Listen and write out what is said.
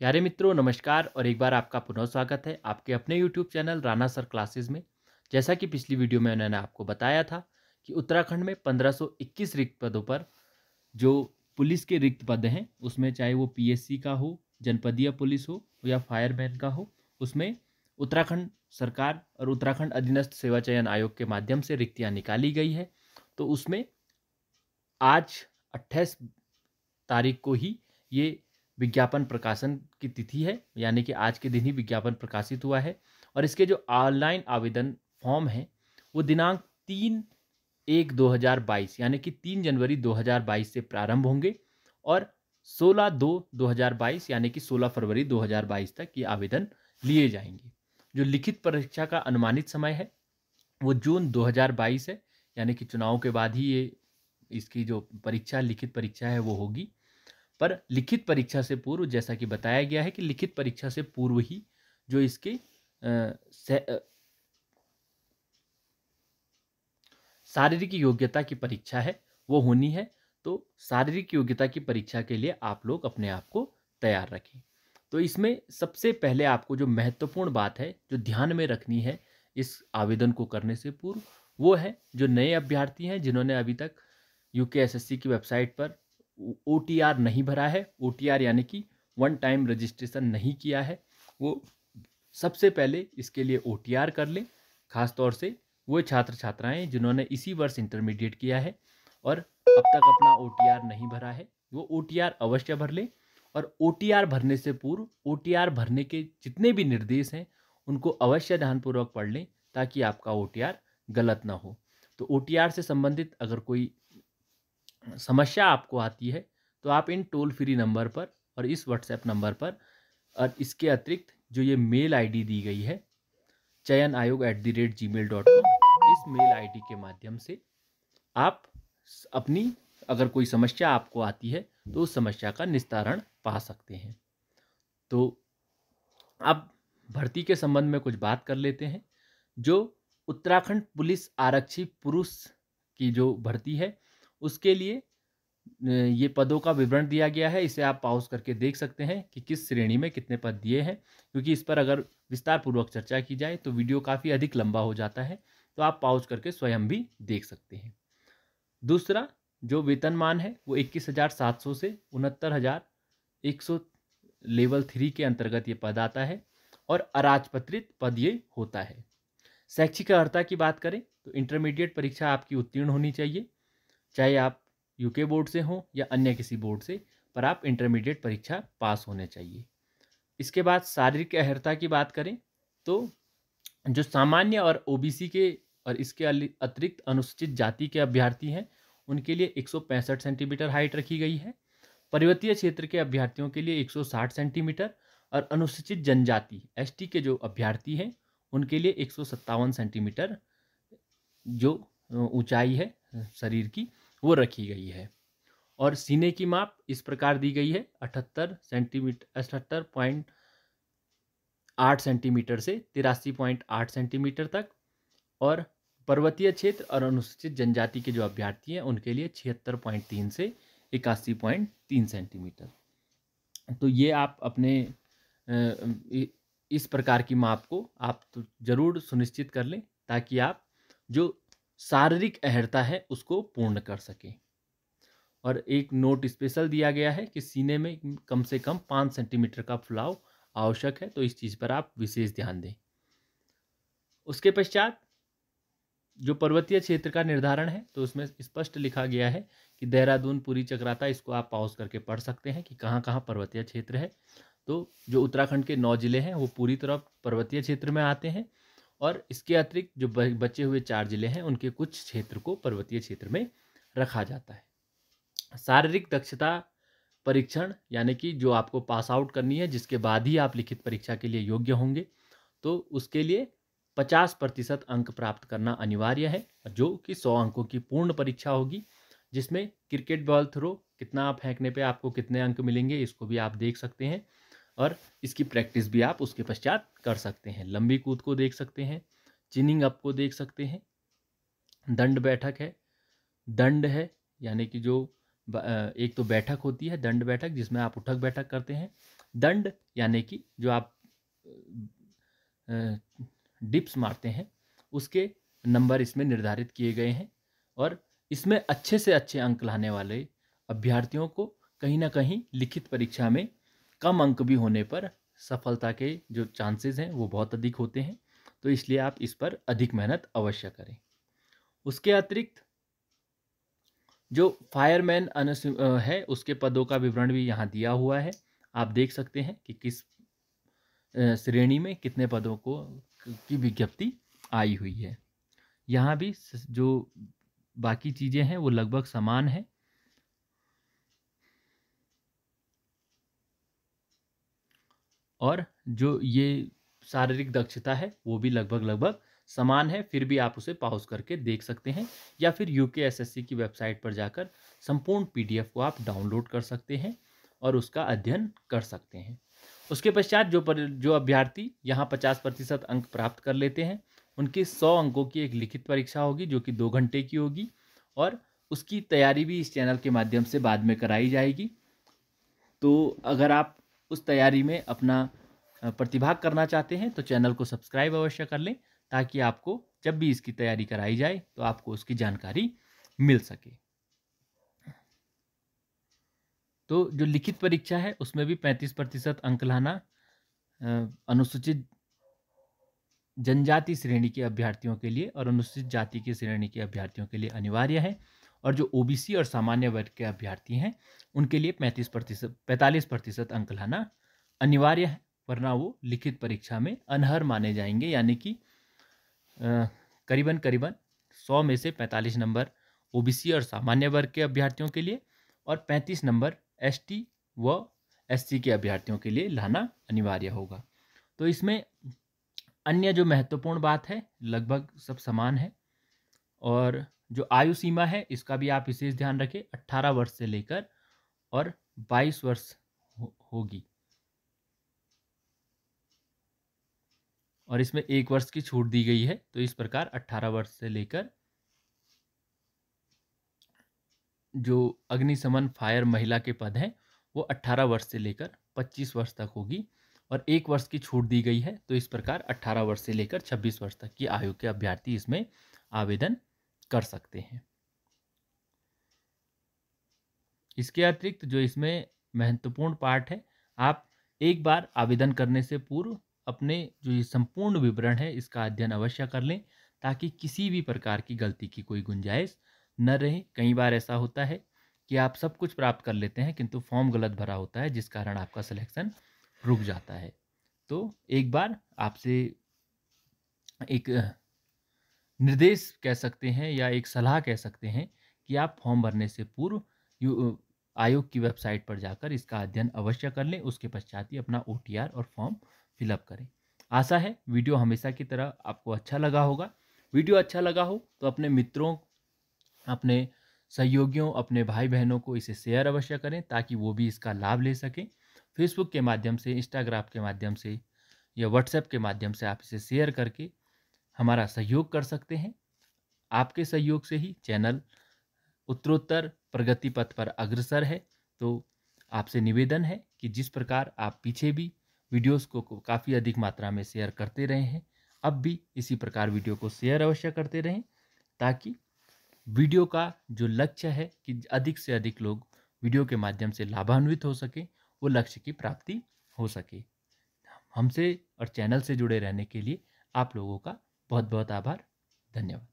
प्यारे मित्रों नमस्कार और एक बार आपका पुनः स्वागत है आपके अपने YouTube channel Rana sir classes में जैसा कि पिछली वीडियो में उन्होंने आपको बताया था कि उत्तराखंड में 1521 रिक्त पदों पर जो पुलिस के रिक्त पद हैं उसमें चाहे वो पीएससी का हो जनपदीय पुलिस हो या फायरमैन का हो उसमें उत्तराखंड सरकार और उत्तराखंड अधीनस्थ सेवा चयन आयोग के माध्यम से रिक्तियाँ निकाली गई है तो उसमें आज अट्ठाईस तारीख को ही ये विज्ञापन प्रकाशन की तिथि है यानी कि आज के दिन ही विज्ञापन प्रकाशित हुआ है और इसके जो ऑनलाइन आवेदन फॉर्म है वो दिनांक तीन एक 2022 यानी कि तीन जनवरी 2022 से प्रारंभ होंगे और 16 दो 2022 यानी कि 16 फरवरी 2022 तक ये आवेदन लिए जाएंगे जो लिखित परीक्षा का अनुमानित समय है वो जून 2022 है यानी कि चुनाव के बाद ही ये इसकी जो परीक्षा लिखित परीक्षा है वो होगी पर लिखित परीक्षा से पूर्व जैसा कि बताया गया है कि लिखित परीक्षा से पूर्व ही जो इसके शारीरिक योग्यता की परीक्षा है वो होनी है तो शारीरिक योग्यता की परीक्षा के लिए आप लोग अपने आप को तैयार रखें तो इसमें सबसे पहले आपको जो महत्वपूर्ण बात है जो ध्यान में रखनी है इस आवेदन को करने से पूर्व वो है जो नए अभ्यर्थी हैं जिन्होंने अभी तक यूकेएसएससी की वेबसाइट पर ओ नहीं भरा है ओ यानी कि वन टाइम रजिस्ट्रेशन नहीं किया है वो सबसे पहले इसके लिए ओ कर लें खासतौर से वो छात्र छात्राएं जिन्होंने इसी वर्ष इंटरमीडिएट किया है और अब तक अपना ओ नहीं भरा है वो ओ अवश्य भर लें और ओ भरने से पूर्व ओ भरने के जितने भी निर्देश हैं उनको अवश्य ध्यानपूर्वक पढ़ लें ताकि आपका ओ गलत ना हो तो ओ से संबंधित अगर कोई समस्या आपको आती है तो आप इन टोल फ्री नंबर पर और इस व्हाट्सएप नंबर पर और इसके अतिरिक्त जो ये मेल आईडी दी गई है चयन आयोग at the rate G mail dot com इस मेल आईडी के माध्यम से आप अपनी अगर कोई समस्या आपको आती है तो उस समस्या का निस्तारण पा सकते हैं तो अब भर्ती के संबंध में कुछ बात कर लेते हैं जो उत्तराखंड पुलिस आरक्षी पुरुष की जो भर्ती है उसके लिए ये पदों का विवरण दिया गया है इसे आप पाउस करके देख सकते हैं कि किस श्रेणी में कितने पद दिए हैं क्योंकि इस पर अगर विस्तारपूर्वक चर्चा की जाए तो वीडियो काफ़ी अधिक लंबा हो जाता है तो आप पाउस करके स्वयं भी देख सकते हैं दूसरा जो वेतनमान है वो इक्कीस हज़ार सात सौ से उनहत्तर हज़ार एक सौ लेवल थ्री के अंतर्गत ये पद आता है और अराजपत्रित पद ये होता है शैक्षिक अर्ता की बात करें तो इंटरमीडिएट परीक्षा आपकी उत्तीर्ण होनी चाहिए चाहे आप यूके बोर्ड से हों या अन्य किसी बोर्ड से पर आप इंटरमीडिएट परीक्षा पास होने चाहिए इसके बाद शारीरिक अहर्ता की बात करें तो जो सामान्य और ओबीसी के और इसके अतिरिक्त अनुसूचित जाति के अभ्यर्थी हैं उनके लिए 165 सेंटीमीटर हाइट रखी गई है पर्वतीय क्षेत्र के अभ्यर्थियों के लिए 160 सेंटीमीटर और अनुसूचित जनजाति एस के जो अभ्यर्थी हैं उनके लिए एक सेंटीमीटर जो ऊंचाई है शरीर की वो रखी गई है और सीने की माप इस प्रकार दी गई है अठहत्तर सेंटीमीटर अठहत्तर पॉइंट आठ सेंटीमीटर से तिरासी पॉइंट आठ सेंटीमीटर तक और पर्वतीय क्षेत्र और अनुसूचित जनजाति के जो अभ्यर्थी हैं उनके लिए छिहत्तर पॉइंट तीन से इक्यासी पॉइंट तीन सेंटीमीटर तो ये आप अपने इस प्रकार की माप को आप तो ज़रूर सुनिश्चित कर लें ताकि आप जो शारीरिक अहर्ता है उसको पूर्ण कर सके और एक नोट स्पेशल दिया गया है कि सीने में कम से कम पाँच सेंटीमीटर का फुलाव आवश्यक है तो इस चीज़ पर आप विशेष ध्यान दें उसके पश्चात जो पर्वतीय क्षेत्र का निर्धारण है तो उसमें स्पष्ट लिखा गया है कि देहरादून पूरी चक्राता इसको आप पाउस करके पढ़ सकते हैं कि कहाँ कहाँ पर्वतीय क्षेत्र है तो जो उत्तराखंड के नौ जिले हैं वो पूरी तरह पर्वतीय क्षेत्र में आते हैं और इसके अतिरिक्त जो बचे हुए चार जिले हैं उनके कुछ क्षेत्र को पर्वतीय क्षेत्र में रखा जाता है शारीरिक दक्षता परीक्षण यानी कि जो आपको पास आउट करनी है जिसके बाद ही आप लिखित परीक्षा के लिए योग्य होंगे तो उसके लिए पचास प्रतिशत अंक प्राप्त करना अनिवार्य है जो कि सौ अंकों की पूर्ण परीक्षा होगी जिसमें क्रिकेट बॉल थ्रो कितना फेंकने पे आपको कितने अंक मिलेंगे इसको भी आप देख सकते हैं और इसकी प्रैक्टिस भी आप उसके पश्चात कर सकते हैं लंबी कूद को देख सकते हैं चिनिंग अप को देख सकते हैं दंड बैठक है दंड है यानी कि जो एक तो बैठक होती है दंड बैठक जिसमें आप उठक बैठक करते हैं दंड यानी कि जो आप डिप्स मारते हैं उसके नंबर इसमें निर्धारित किए गए हैं और इसमें अच्छे से अच्छे अंक लाने वाले अभ्यर्थियों को कहीं ना कहीं लिखित परीक्षा में कम अंक भी होने पर सफलता के जो चांसेस हैं वो बहुत अधिक होते हैं तो इसलिए आप इस पर अधिक मेहनत अवश्य करें उसके अतिरिक्त जो फायरमैन है उसके पदों का विवरण भी यहाँ दिया हुआ है आप देख सकते हैं कि किस श्रेणी में कितने पदों को की विज्ञप्ति आई हुई है यहाँ भी जो बाकी चीज़ें हैं वो लगभग समान है और जो ये शारीरिक दक्षता है वो भी लगभग लगभग समान है फिर भी आप उसे पाउस करके देख सकते हैं या फिर यू के की वेबसाइट पर जाकर संपूर्ण पी को आप डाउनलोड कर सकते हैं और उसका अध्ययन कर सकते हैं उसके पश्चात जो पर, जो अभ्यर्थी यहाँ पचास प्रतिशत अंक प्राप्त कर लेते हैं उनकी सौ अंकों की एक लिखित परीक्षा होगी जो कि दो घंटे की होगी और उसकी तैयारी भी इस चैनल के माध्यम से बाद में कराई जाएगी तो अगर आप उस तैयारी में अपना प्रतिभाग करना चाहते हैं तो चैनल को सब्सक्राइब अवश्य कर लें ताकि आपको जब भी इसकी तैयारी कराई जाए तो आपको उसकी जानकारी मिल सके तो जो लिखित परीक्षा है उसमें भी पैंतीस प्रतिशत अंक लाना अनुसूचित जनजाति श्रेणी के अभ्यर्थियों के लिए और अनुसूचित जाति की श्रेणी के अभ्यर्थियों के लिए अनिवार्य है और जो ओबीसी और सामान्य वर्ग के अभ्यर्थी हैं उनके लिए पैंतीस प्रतिशत पैंतालीस प्रतिशत अंक लाना अनिवार्य है वरना वो लिखित परीक्षा में अनहर माने जाएंगे यानी कि करीबन करीबन सौ में से पैंतालीस नंबर ओबीसी और सामान्य वर्ग के अभ्यर्थियों के लिए और पैंतीस नंबर एसटी व एससी के अभ्यर्थियों के लिए लाना अनिवार्य होगा तो इसमें अन्य जो महत्वपूर्ण बात है लगभग सब समान है और जो आयु सीमा है इसका भी आप विशेष ध्यान रखें अट्ठारह वर्ष से लेकर और बाईस वर्ष हो, होगी और इसमें एक वर्ष की छूट दी गई है तो इस प्रकार अट्ठारह वर्ष से लेकर जो अग्निशमन फायर महिला के पद हैं वो अट्ठारह वर्ष से लेकर पच्चीस वर्ष तक होगी और एक वर्ष की छूट दी गई है तो इस प्रकार अट्ठारह वर्ष से लेकर छब्बीस वर्ष तक की आयु के अभ्यर्थी इसमें आवेदन कर सकते हैं इसके अतिरिक्त जो इसमें महत्वपूर्ण पार्ट है आप एक बार आवेदन करने से पूर्व अपने जो ये संपूर्ण विवरण है इसका अध्ययन अवश्य कर लें ताकि किसी भी प्रकार की गलती की कोई गुंजाइश न रहे कई बार ऐसा होता है कि आप सब कुछ प्राप्त कर लेते हैं किंतु फॉर्म गलत भरा होता है जिस कारण आपका सिलेक्शन रुक जाता है तो एक बार आपसे एक निर्देश कह सकते हैं या एक सलाह कह सकते हैं कि आप फॉर्म भरने से पूर्व यू आयोग की वेबसाइट पर जाकर इसका अध्ययन अवश्य कर लें उसके पश्चात ही अपना ओ और फॉर्म फिलअप करें आशा है वीडियो हमेशा की तरह आपको अच्छा लगा होगा वीडियो अच्छा लगा हो तो अपने मित्रों अपने सहयोगियों अपने भाई बहनों को इसे शेयर अवश्य करें ताकि वो भी इसका लाभ ले सकें फेसबुक के माध्यम से इंस्टाग्राम के माध्यम से या व्हाट्सएप के माध्यम से आप इसे शेयर करके हमारा सहयोग कर सकते हैं आपके सहयोग से ही चैनल उत्तरोत्तर प्रगति पथ पर अग्रसर है तो आपसे निवेदन है कि जिस प्रकार आप पीछे भी वीडियोस को, को काफ़ी अधिक मात्रा में शेयर करते रहे हैं अब भी इसी प्रकार वीडियो को शेयर अवश्य करते रहें ताकि वीडियो का जो लक्ष्य है कि अधिक से अधिक लोग वीडियो के माध्यम से लाभान्वित हो सकें वो लक्ष्य की प्राप्ति हो सके हमसे और चैनल से जुड़े रहने के लिए आप लोगों का बहुत बहुत आभार धन्यवाद